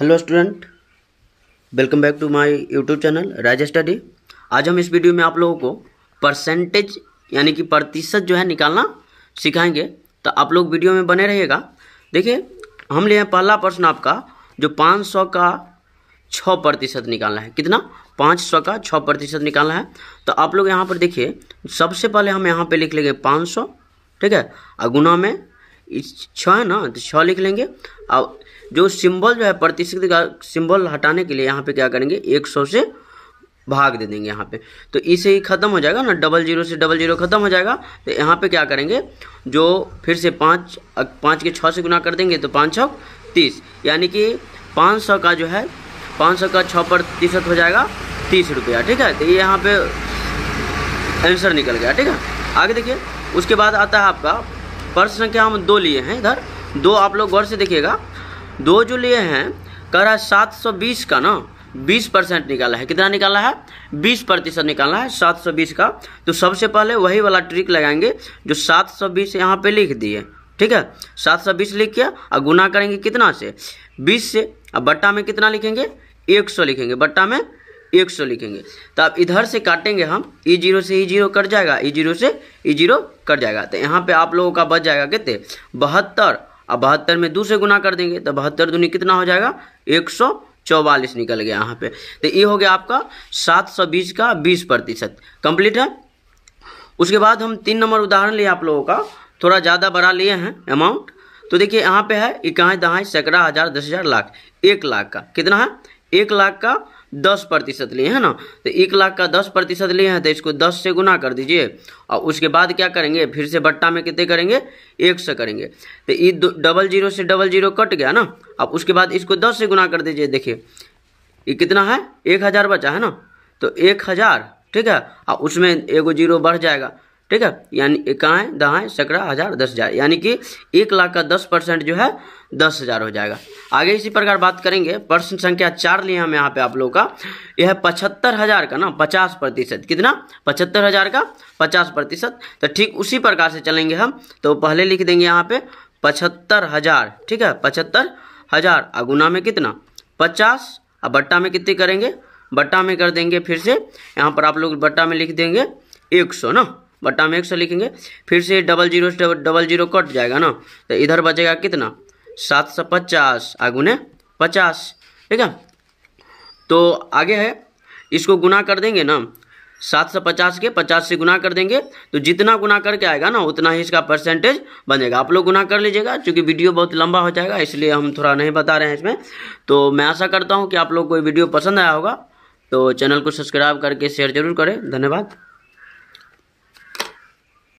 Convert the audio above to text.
hello student welcome back to my YouTube channel Raj study आज हम इस वीडियो में आप लोगों को परसेंटेज यानी कि प्रतिशत जो है निकालना सिखाएंगे तो आप लोग वीडियो में बने रहिएगा देखिए हम लिए पहला प्रश्न आपका जो पाँच सौ का 6 प्रतिशत निकालना है कितना पाँच सौ का छः प्रतिशत निकालना है तो आप लोग यहाँ पर देखिए सबसे पहले हम यहाँ पर लिख लेंगे पाँच सौ ठीक है और गुना में छः है ना तो छः लिख लेंगे और जो सिंबल जो है प्रतिशत का सिंबल हटाने के लिए यहाँ पे क्या करेंगे एक सौ से भाग दे देंगे यहाँ पे तो इसे ही ख़त्म हो जाएगा ना डबल जीरो से डबल जीरो ख़त्म हो जाएगा तो यहाँ पे क्या करेंगे जो फिर से पाँच पाँच के छः से गुना कर देंगे तो पाँच छः तीस यानी कि पाँच सौ का जो है पाँच सौ का छः प्रतिशत हो जाएगा तीस रुपया ठीक है तो ये यहाँ पे आंसर निकल गया ठीक है आगे देखिए उसके बाद आता है आपका पर्स संख्या हम दो लिए हैं इधर दो आप लोग गौर से देखिएगा दो जो लिए हैं कह रहा है सात सौ बीस का ना बीस परसेंट निकाला है कितना निकाला है बीस प्रतिशत निकालना है सात सौ बीस का तो सबसे पहले वही वाला ट्रिक लगाएंगे जो सात सौ बीस यहाँ पे लिख दिए ठीक है सात सौ बीस लिख के और गुना करेंगे कितना से बीस से अब बट्टा में कितना लिखेंगे एक सौ लिखेंगे बट्टा में एक सौ लिखेंगे तो आप इधर से काटेंगे हम ई जीरो से ई जीरो कट जाएगा ई जीरो से ई जीरो कट जाएगा तो यहाँ पे आप लोगों का बच जाएगा कितने बहत्तर अब बहत्तर में दो से गुना कर देंगे तो बहत्तर दूनी कितना हो जाएगा एक सौ चौवालीस निकल गया यहाँ पे तो ये हो गया आपका सात सौ बीस का बीस प्रतिशत कंप्लीट है उसके बाद हम तीन नंबर उदाहरण लिए आप लोगों का थोड़ा ज़्यादा बड़ा लिए हैं अमाउंट तो देखिए यहाँ पे है इकाएँ दहाई सैकड़ा हज़ार दस हज़ार लाख एक लाख का कितना है एक लाख का दस प्रतिशत लिए है ना तो एक लाख का दस प्रतिशत लिए हैं तो इसको दस से गुना कर दीजिए और उसके बाद क्या करेंगे फिर से बट्टा में कितने करेंगे एक से करेंगे तो ये डबल जीरो से डबल जीरो कट गया ना अब उसके बाद इसको दस से गुना कर दीजिए देखिए ये कितना है एक हज़ार बचा है ना तो एक हज़ार ठीक है और उसमें एगो जीरो बढ़ जाएगा ठीक है यानी इकाएँ दहाएँ सैकड़ा हजार दस हजार यानी कि एक लाख का दस परसेंट जो है दस हजार हो जाएगा आगे इसी प्रकार बात करेंगे प्रश्न संख्या चार लिए हम यहाँ पे आप लोगों का यह है पचहत्तर हजार का ना पचास प्रतिशत कितना पचहत्तर हजार का पचास प्रतिशत तो ठीक उसी प्रकार से चलेंगे हम तो पहले लिख देंगे यहाँ पे पचहत्तर हजार ठीक है पचहत्तर हजार अगुना में कितना पचास अब बट्टा में कितने करेंगे बट्टा में कर देंगे फिर से यहाँ पर आप लोग बट्टा में लिख देंगे एक सौ ना बट्टा में एक से लिखेंगे फिर से डबल जीरो से डबल जीरो कट जाएगा ना तो इधर बचेगा कितना सात सौ पचास आगुने पचास ठीक है तो आगे है इसको गुना कर देंगे ना सात सौ पचास के पचास से गुना कर देंगे तो जितना गुना करके आएगा ना उतना ही इसका परसेंटेज बनेगा आप लोग गुना कर लीजिएगा क्योंकि वीडियो बहुत लंबा हो जाएगा इसलिए हम थोड़ा नहीं बता रहे हैं इसमें तो मैं आशा करता हूँ कि आप लोग को वीडियो पसंद आया होगा तो चैनल को सब्सक्राइब करके शेयर जरूर करें धन्यवाद